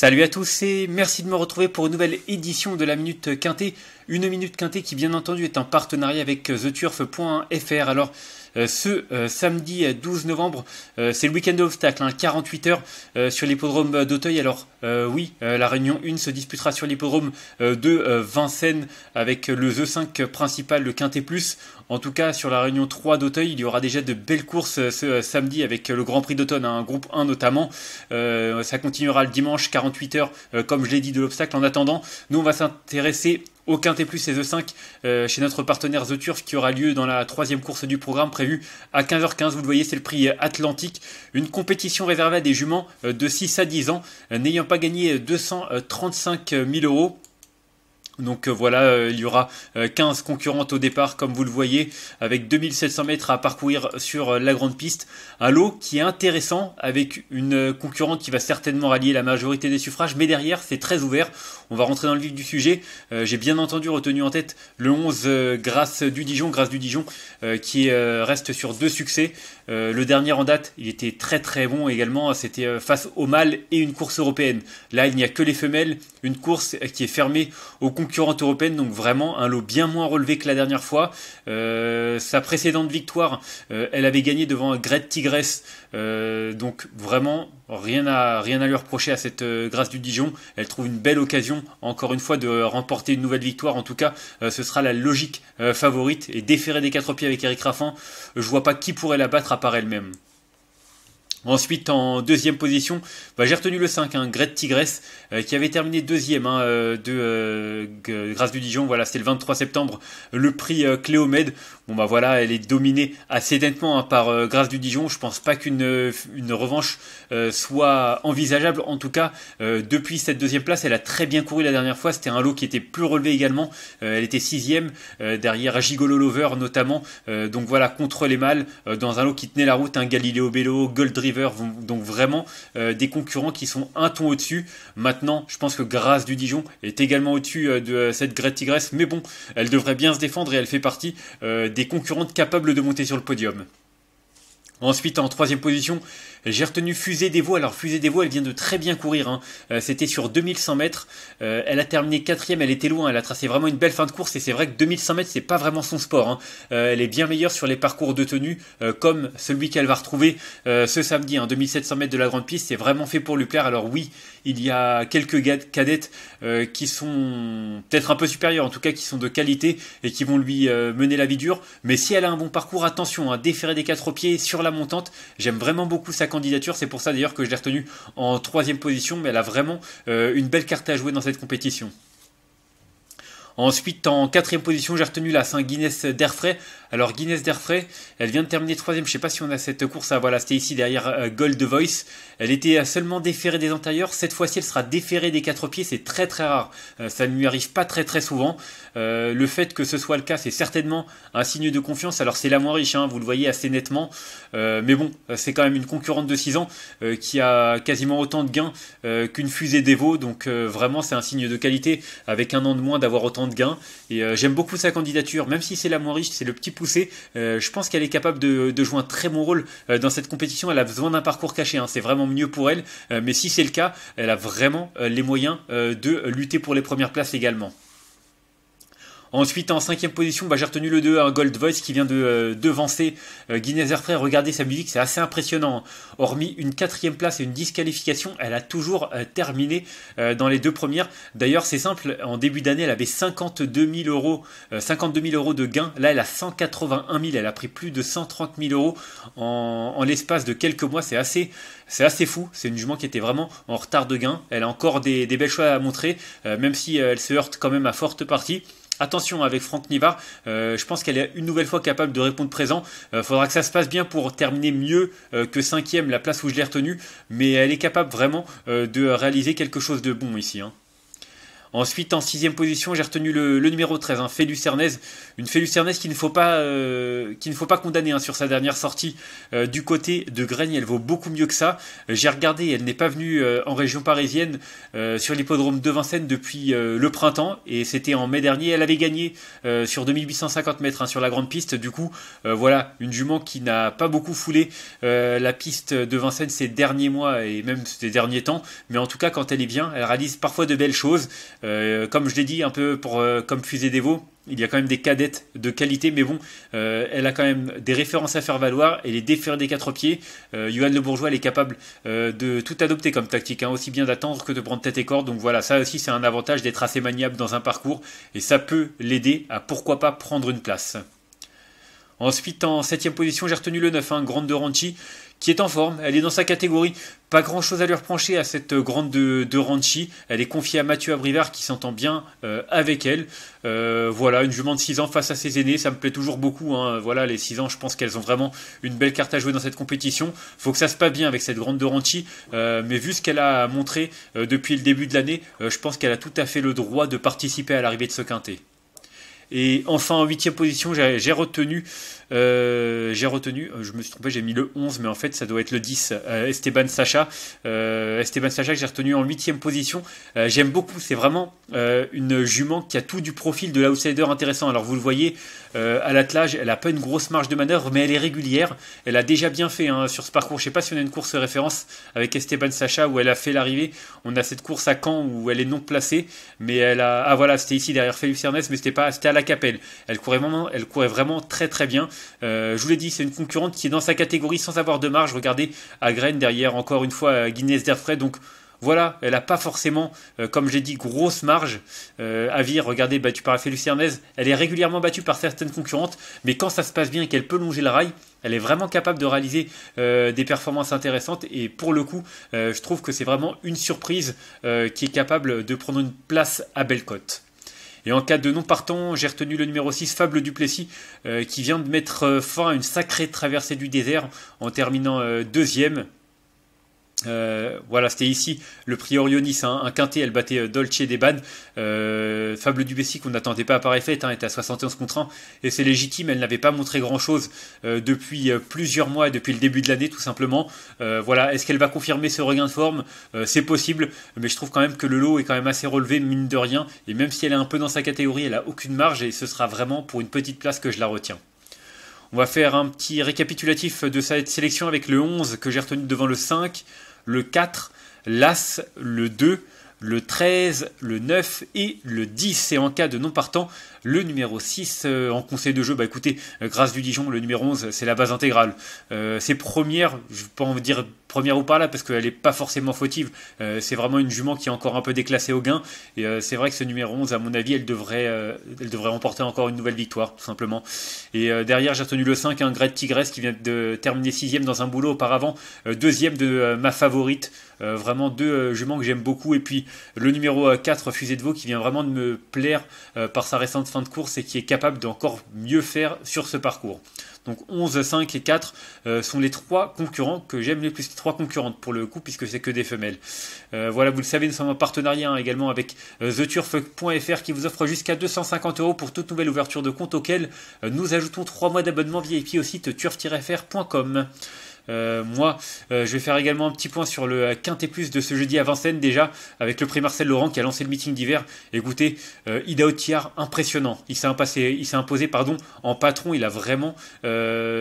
Salut à tous et merci de me retrouver pour une nouvelle édition de la Minute Quintée. Une Minute Quintée qui bien entendu est en partenariat avec theturf.fr. Alors euh, ce euh, samedi 12 euh, novembre. c'est le week-end d'obstacles, hein, 48 heures sur l'hippodrome d'Auteuil. Alors oui, la Réunion 1 se disputera sur l'hippodrome de Vincennes avec le The 5 principal, le Quintet Plus. En tout cas, sur la Réunion 3 d'Auteuil, il y aura déjà de belles courses ce samedi avec le Grand Prix d'automne, hein, un groupe 1 notamment. ça continuera le dimanche, 48 heures, comme je l'ai dit, de l'obstacle. En attendant, nous, on va s'intéresser au Quintet Plus et The 5 euh, chez notre partenaire The Turf qui aura lieu dans la troisième course du programme prévue à 15h15. Vous le voyez, c'est le prix euh, Atlantique, une compétition réservée à des juments euh, de 6 à 10 ans n'ayant pas gagné 235 000 euros. Donc euh, voilà, euh, il y aura 15 euh, concurrentes au départ, comme vous le voyez, avec 2700 mètres à parcourir sur la grande piste. Un lot qui est intéressant, avec une concurrente qui va certainement rallier la majorité des suffrages, mais derrière, c'est très ouvert. On va rentrer dans le vif du sujet. J'ai bien entendu retenu en tête le 11 Grâce du Dijon, Grâce du Dijon, qui reste sur deux succès. le dernier en date, il était très très bon également, c'était face au mâle et une course européenne. Là, il n'y a que les femelles, une course qui est fermée aux concurrents concurrente européenne, donc vraiment un lot bien moins relevé que la dernière fois. Euh, sa précédente victoire, euh, elle avait gagné devant Gret Tigresse, euh, donc vraiment rien à, rien à lui reprocher à cette grâce du Dijon. Elle trouve une belle occasion, encore une fois, de remporter une nouvelle victoire. En tout cas, ce sera la logique favorite et déférer des quatre pieds avec Eric Raffin. Je vois pas qui pourrait la battre à part elle-même. Ensuite, en deuxième position, bah, j'ai retenu le 5, hein, Gret Tigresse, euh, qui avait terminé deuxième hein, euh, de euh, Grâce du Dijon. Voilà, c'était le 23 septembre, le prix Cléomède Bon bah voilà, elle est dominée assez nettement hein, par Grâce du Dijon. Je pense pas qu'une une revanche soit envisageable. En tout cas, depuis cette deuxième place, elle a très bien couru la dernière fois. C'était un lot qui était plus relevé également. elle était sixième derrière Gigolo Lover notamment. donc voilà, contre les mâles, dans un lot qui tenait la route, un hein, Galileo Bello, Goldry donc vraiment euh, des concurrents qui sont un ton au-dessus. Maintenant, je pense que Grâce du Dijon est également au-dessus euh, de euh, cette Grette Tigresse, mais bon, elle devrait bien se défendre et elle fait partie des concurrentes capables de monter sur le podium. Ensuite, en troisième position, j'ai retenu Fusée des Voix. Alors, Fusée des Voix, elle vient de très bien courir. Hein. Euh, c'était sur 2100 mètres. Euh, elle a terminé quatrième. Elle était loin. Elle a tracé vraiment une belle fin de course. Et c'est vrai que 2100 mètres, c'est pas vraiment son sport. Hein. Euh, elle est bien meilleure sur les parcours de tenue, comme celui qu'elle va retrouver ce samedi. Hein. 2700 mètres de la grande piste, c'est vraiment fait pour lui plaire. Alors oui, il y a quelques cadettes qui sont peut-être un peu supérieures, en tout cas qui sont de qualité et qui vont lui mener la vie dure. Mais si elle a un bon parcours, attention, à hein, déférer des quatre pieds sur la montante. J'aime vraiment beaucoup sa candidature. C'est pour ça d'ailleurs que je l'ai retenue en troisième position. Mais elle a vraiment euh, une belle carte à jouer dans cette compétition. Ensuite, en quatrième position, j'ai retenu la Saint Guinness d'Airfray. Alors, Guinness d'Airfray, elle vient de terminer troisième. Je sais pas si on a cette course. Ah, voilà, c'était ici derrière euh, Gold Voice. Elle était seulement déférée des antérieurs. Cette fois-ci, elle sera déférée des quatre pieds. C'est très très rare. Euh, ça ne lui arrive pas très très souvent. Euh, le fait que ce soit le cas, c'est certainement un signe de confiance. Alors, c'est la moins riche, hein, vous le voyez assez nettement. mais bon, c'est quand même une concurrente de 6 ans qui a quasiment autant de gains qu'une fusée d'Evo. Donc, vraiment, c'est un signe de qualité. Avec un an de moins, d'avoir autant de de gains. Et euh, j'aime beaucoup sa candidature, même si c'est la moins riche, c'est le petit poussé. Euh, je pense qu'elle est capable de, jouer un très bon rôle euh, dans cette compétition. Elle a besoin d'un parcours caché, hein. c'est vraiment mieux pour elle. mais si c'est le cas, elle a vraiment les moyens de lutter pour les premières places également. Ensuite, en cinquième position, bah, j'ai retenu le 2, un Gold Voice qui vient de euh, devancer euh, Guinness Airfray. Regardez sa musique, c'est assez impressionnant. Hein. Hormis une quatrième place et une disqualification, elle a toujours euh, terminé dans les deux premières. D'ailleurs, c'est simple, en début d'année, elle avait 52 000 euros, 52 000 euros de gains. Là, elle a 181 000, elle a pris plus de 130 000 euros en, l'espace de quelques mois. C'est assez, c'est assez fou. C'est une jugement qui était vraiment en retard de gain. Elle a encore des, des belles choix à montrer, même si elle se heurte quand même à forte partie. Attention avec Franck Nivard, euh, je pense qu'elle est une nouvelle fois capable de répondre présent. il euh, faudra que ça se passe bien pour terminer mieux que euh, que cinquième, la place où je l'ai retenue, mais elle est capable vraiment de réaliser quelque chose de bon ici. Hein. Ensuite, en sixième position, j'ai retenu le, numéro 13, hein, Félus Une Félu qu'il ne faut pas, euh, qu'il ne faut pas condamner hein, sur sa dernière sortie euh, du côté de Graigne. Elle vaut beaucoup mieux que ça. J'ai regardé, elle n'est pas venue euh, en région parisienne euh, sur l'hippodrome de Vincennes depuis le printemps. Et c'était en mai dernier. Elle avait gagné sur 2850 mètres hein, sur la grande piste. Du coup, voilà, une jument qui n'a pas beaucoup foulé la piste de Vincennes ces derniers mois et même ces derniers temps. Mais en tout cas, quand elle est bien, elle réalise parfois de belles choses. Euh, comme je l'ai dit un peu pour euh, comme fusée des veaux, il y a quand même des cadettes de qualité, mais bon, euh, elle a quand même des références à faire valoir. et les défaire des quatre pieds. Euh, Johan Le Bourgeois, elle est capable de tout adopter comme tactique, hein, aussi bien d'attendre que de prendre tête et corps. Donc voilà, ça aussi, c'est un avantage d'être assez maniable dans un parcours, et ça peut l'aider à pourquoi pas prendre une place. Ensuite, en septième position, j'ai retenu le 9, hein, Grande de Ranchi, qui est en forme. Elle est dans sa catégorie. Pas grand chose à lui reprocher à cette Grande de, Elle est confiée à Mathieu Abrivard qui s'entend bien euh, avec elle. Euh, voilà, une jument de 6 ans face à ses aînés, ça me plaît toujours beaucoup. Hein. Voilà, les 6 ans, je pense qu'elles ont vraiment une belle carte à jouer dans cette compétition. Faut que ça se passe bien avec cette Grande de Ranchi. Euh, mais vu ce qu'elle a montré depuis le début de l'année, je pense qu'elle a tout à fait le droit de participer à l'arrivée de ce quintet. Et enfin, en huitième position, j'ai retenu euh, j'ai retenu, euh, je me suis trompé, j'ai mis le 11, mais en fait ça doit être le 10. Euh, Esteban Sacha, euh, Esteban Sacha que j'ai retenu en 8 position. J'aime beaucoup, c'est vraiment une jument qui a tout du profil de l'outsider intéressant. Alors vous le voyez, à l'attelage, elle a pas une grosse marge de manœuvre, mais elle est régulière. Elle a déjà bien fait hein, sur ce parcours. Je sais pas si on a une course référence avec Esteban Sacha où elle a fait l'arrivée. On a cette course à Caen où elle est non placée, mais elle a. Ah voilà, c'était ici derrière Félix Ernest, mais c'était pas, c'était à la Capelle. Elle courait vraiment, elle courait vraiment très très bien. Euh, je vous l'ai dit, c'est une concurrente qui est dans sa catégorie sans avoir de marge. Regardez, à Graines derrière, encore une fois, euh, Guinness d'Airfray. Donc, voilà, elle n'a pas forcément, euh, comme j'ai dit, grosse marge. à Avir, regardez, battue par la Félix elle est régulièrement battue par certaines concurrentes, mais quand ça se passe bien et qu'elle peut longer le rail, elle est vraiment capable de réaliser des performances intéressantes et pour le coup, je trouve que c'est vraiment une surprise qui est capable de prendre une place à Bellecote. Et en cas de non partant, j'ai retenu le numéro 6, Fable Plessis, euh, qui vient de mettre euh, fin à une sacrée traversée du désert en terminant euh, deuxième. Euh, voilà, c'était ici le Priorionis, hein, un quintet, elle battait euh, Dolce Deban. Euh, Fable du Bessie, qu'on n'attendait pas à paris fête, hein, était à 71 contre 1, et c'est légitime, elle n'avait pas montré grand-chose euh, depuis plusieurs mois, depuis le début de l'année tout simplement. voilà, est-ce qu'elle va confirmer ce regain de forme C'est possible, mais je trouve quand même que le lot est quand même assez relevé, mine de rien, et même si elle est un peu dans sa catégorie, elle a aucune marge, et ce sera vraiment pour une petite place que je la retiens. On va faire un petit récapitulatif de cette sélection avec le 11 que j'ai retenu devant le 5 le 4, l'As, le 2, le 13, le 9 et le 10. Et en cas de non partant, le numéro 6 euh, en conseil de jeu, bah écoutez, euh, grâce du Dijon, le numéro 11, c'est la base intégrale. Euh, c'est première, je peux en dire première ou pas là, parce qu'elle n'est pas forcément fautive. c'est vraiment une jument qui est encore un peu déclassée au gain. Et c'est vrai que ce numéro 11, à mon avis, elle devrait, elle devrait remporter encore une nouvelle victoire, tout simplement. Et derrière, j'ai retenu le 5, un hein, Tigresse qui vient de terminer sixième dans un boulot auparavant, deuxième de ma favorite. vraiment deux juments que j'aime beaucoup. Et puis le numéro 4 euh, Fusée de Vaux qui vient vraiment de me plaire euh, par sa récente fin de course et qui est capable d'encore mieux faire sur ce parcours. Donc 11, 5 et 4 euh, sont les trois concurrents que j'aime les plus. Trois concurrentes pour le coup, puisque c'est que des femelles. voilà, vous le savez, nous sommes en partenariat hein, également avec theturf.fr qui vous offre jusqu'à 250 euros pour toute nouvelle ouverture de compte auquel nous ajoutons 3 mois d'abonnement VIP au site turf-fr.com. Euh, moi, euh, je vais faire également un petit point sur le euh, quintet plus de ce jeudi à Vincennes déjà, avec le prix Marcel Laurent qui a lancé le meeting d'hiver. Écoutez, euh, Ida Otiar, impressionnant. Il s'est imposé, il s'est imposé pardon, en patron. Il a vraiment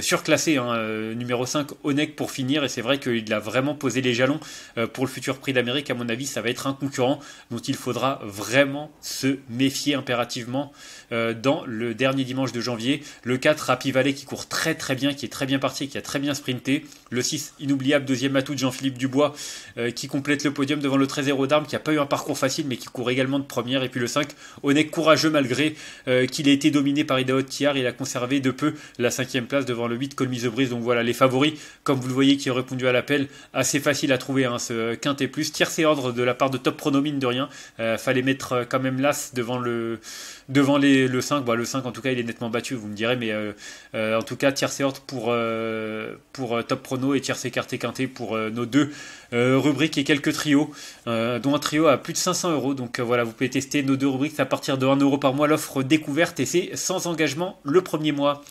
surclassé hein, numéro 5 Onec pour finir. Et c'est vrai qu'il a vraiment posé les jalons pour le futur prix d'Amérique. À mon avis, ça va être un concurrent dont il faudra vraiment se méfier impérativement dans le dernier dimanche de janvier. Le 4, Rapi Valley qui court très très bien, qui est très bien parti, qui a très bien sprinté le 6 inoubliable deuxième atout de Jean-Philippe Dubois euh, qui complète le podium devant le 13 0 d'armes qui n'a pas eu un parcours facile mais qui court également de première et puis le 5 honnête courageux malgré euh, qu'il ait été dominé par Idaho Tiar, il a conservé de peu la cinquième place devant le 8 Colmise Brise donc voilà les favoris comme vous le voyez qui ont répondu à l'appel assez facile à trouver hein, ce et plus et ordre de la part de Top Pronomine de rien euh, fallait mettre quand même l'as devant le devant les, le 5 bah, le 5 en tout cas il est nettement battu vous me direz mais en tout cas et ordre pour pour top prono et tiers écarté quinté pour euh, nos deux euh, rubriques et quelques trios, euh, dont un trio à plus de 500 euros. Donc voilà, vous pouvez tester nos deux rubriques à partir de 1 euro par mois, l'offre découverte et c'est sans engagement le premier mois.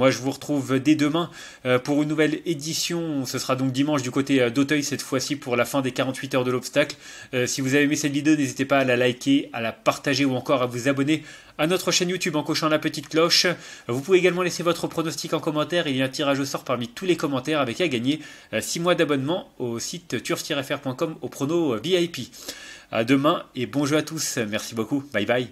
Moi, je vous retrouve dès demain euh, pour une nouvelle édition. Ce sera donc dimanche du côté euh, d'Auteuil, cette fois-ci pour la fin des 48 heures de l'obstacle. Euh, si vous avez aimé cette vidéo, n'hésitez pas à la liker, à la partager ou encore à vous abonner à notre chaîne YouTube en cochant la petite cloche. Vous pouvez également laisser votre pronostic en commentaire. Il y a un tirage au sort parmi tous les commentaires avec à gagner 6 mois d'abonnement au site turf-fr.com au prono VIP. À demain et bon jeu à tous. Merci beaucoup. Bye bye.